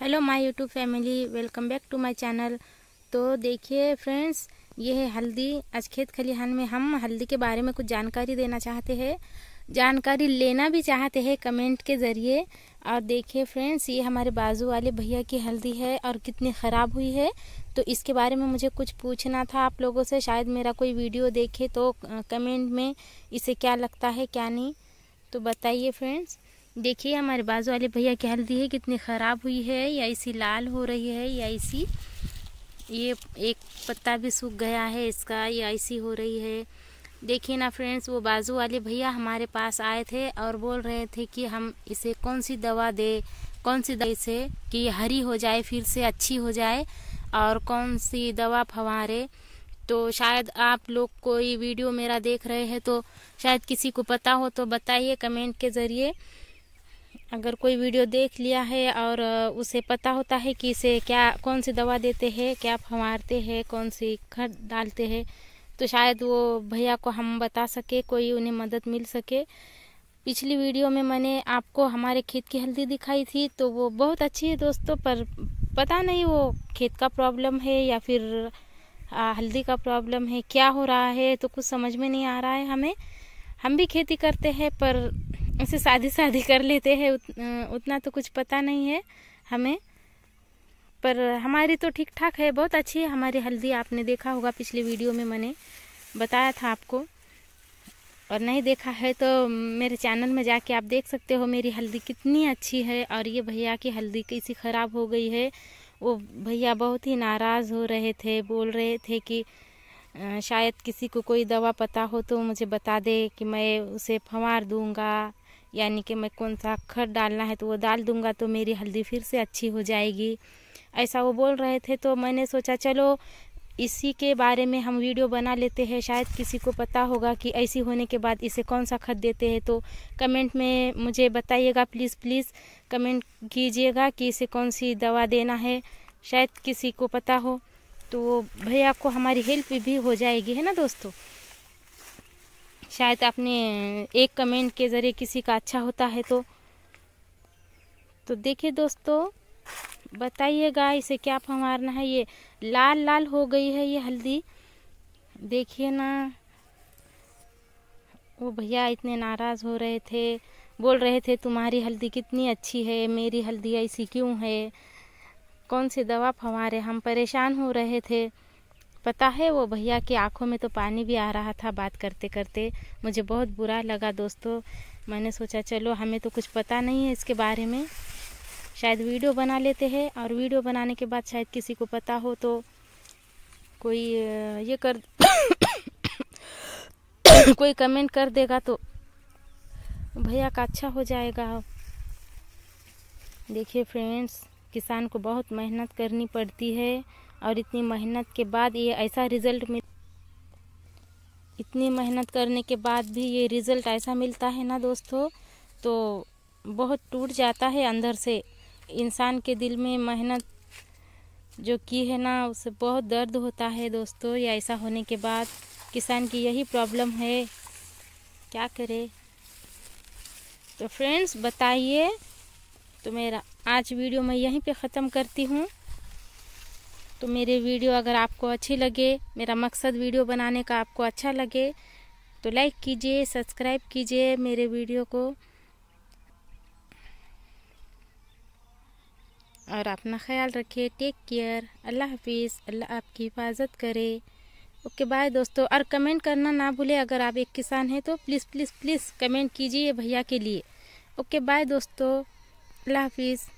hello my YouTube family welcome back to my channel तो देखिए friends ये है हल्दी आज खेत खलिहान में हम हल्दी के बारे में कुछ जानकारी देना चाहते हैं जानकारी लेना भी चाहते हैं कमेंट के ज़रिए और देखिए फ्रेंड्स ये हमारे बाजू वाले भैया की हल्दी है और कितनी ख़राब हुई है तो इसके बारे में मुझे कुछ पूछना था आप लोगों से शायद मेरा कोई वीडियो देखे तो कमेंट में इसे क्या लगता है क्या नहीं तो बताइए फ्रेंड्स देखिए हमारे बाजू वाले भैया की हल्दी है कितनी ख़राब हुई है या इसी लाल हो रही है या इसी ये एक पत्ता भी सूख गया है इसका या इसी हो रही है देखिए ना फ्रेंड्स वो बाजू वाले भैया हमारे पास आए थे और बोल रहे थे कि हम इसे कौन सी दवा दे कौन सी दवा से कि हरी हो जाए फिर से अच्छी हो जाए और कौन सी दवा फवारे तो शायद आप लोग कोई वीडियो मेरा देख रहे हैं तो शायद किसी को पता हो तो बताइए कमेंट के ज़रिए अगर कोई वीडियो देख लिया है और उसे पता होता है कि इसे क्या कौन सी दवा देते हैं क्या फंवारते हैं कौन सी खत डालते हैं तो शायद वो भैया को हम बता सके कोई उन्हें मदद मिल सके पिछली वीडियो में मैंने आपको हमारे खेत की हल्दी दिखाई थी तो वो बहुत अच्छी है दोस्तों पर पता नहीं वो खेत का प्रॉब्लम है या फिर हल्दी का प्रॉब्लम है क्या हो रहा है तो कुछ समझ में नहीं आ रहा है हमें हम भी खेती करते हैं पर उसे शादी शादी कर लेते हैं उत, उतना तो कुछ पता नहीं है हमें पर हमारी तो ठीक ठाक है बहुत अच्छी है हमारी हल्दी आपने देखा होगा पिछले वीडियो में मैंने बताया था आपको और नहीं देखा है तो मेरे चैनल में जाके आप देख सकते हो मेरी हल्दी कितनी अच्छी है और ये भैया की हल्दी कैसी ख़राब हो गई है वो भैया बहुत ही नाराज़ हो रहे थे बोल रहे थे कि शायद किसी को कोई दवा पता हो तो मुझे बता दे कि मैं उसे फंवार दूंगा यानी कि मैं कौन सा खर डालना है तो वो डाल दूंगा तो मेरी हल्दी फिर से अच्छी हो जाएगी ऐसा वो बोल रहे थे तो मैंने सोचा चलो इसी के बारे में हम वीडियो बना लेते हैं शायद किसी को पता होगा कि ऐसी होने के बाद इसे कौन सा खत देते हैं तो कमेंट में मुझे बताइएगा प्लीज़ प्लीज़ कमेंट कीजिएगा कि इसे कौन सी दवा देना है शायद किसी को पता हो तो भैया आपको हमारी हेल्प भी हो जाएगी है ना दोस्तों शायद आपने एक कमेंट के ज़रिए किसी का अच्छा होता है तो तो देखिए दोस्तों बताइएगा इसे क्या फंवारना है ये लाल लाल हो गई है ये हल्दी देखिए ना वो भैया इतने नाराज़ हो रहे थे बोल रहे थे तुम्हारी हल्दी कितनी अच्छी है मेरी हल्दी ऐसी क्यों है कौन सी दवा फंवारे हम परेशान हो रहे थे पता है वो भैया की आंखों में तो पानी भी आ रहा था बात करते करते मुझे बहुत बुरा लगा दोस्तों मैंने सोचा चलो हमें तो कुछ पता नहीं है इसके बारे में शायद वीडियो बना लेते हैं और वीडियो बनाने के बाद शायद किसी को पता हो तो कोई ये कर कोई कमेंट कर देगा तो भैया का अच्छा हो जाएगा देखिए फ्रेंड्स किसान को बहुत मेहनत करनी पड़ती है और इतनी मेहनत के बाद ये ऐसा रिज़ल्ट मिल इतनी मेहनत करने के बाद भी ये रिज़ल्ट ऐसा मिलता है ना दोस्तों तो बहुत टूट जाता है अंदर से इंसान के दिल में मेहनत जो की है ना उसे बहुत दर्द होता है दोस्तों या ऐसा होने के बाद किसान की यही प्रॉब्लम है क्या करे तो फ्रेंड्स बताइए तो मेरा आज वीडियो मैं यहीं पे ख़त्म करती हूँ तो मेरे वीडियो अगर आपको अच्छी लगे मेरा मकसद वीडियो बनाने का आपको अच्छा लगे तो लाइक कीजिए सब्सक्राइब कीजिए मेरे वीडियो को और अपना ख्याल रखिए टेक केयर अल्लाह हाफिज़ अल्लाह आपकी हिफाजत करे ओके बाय दोस्तों और कमेंट करना ना भूले अगर आप एक किसान हैं तो प्लीज़ प्लीज़ प्लीज़ कमेंट कीजिए भैया के लिए ओके बाय दोस्तों अल्लाह हाफिज़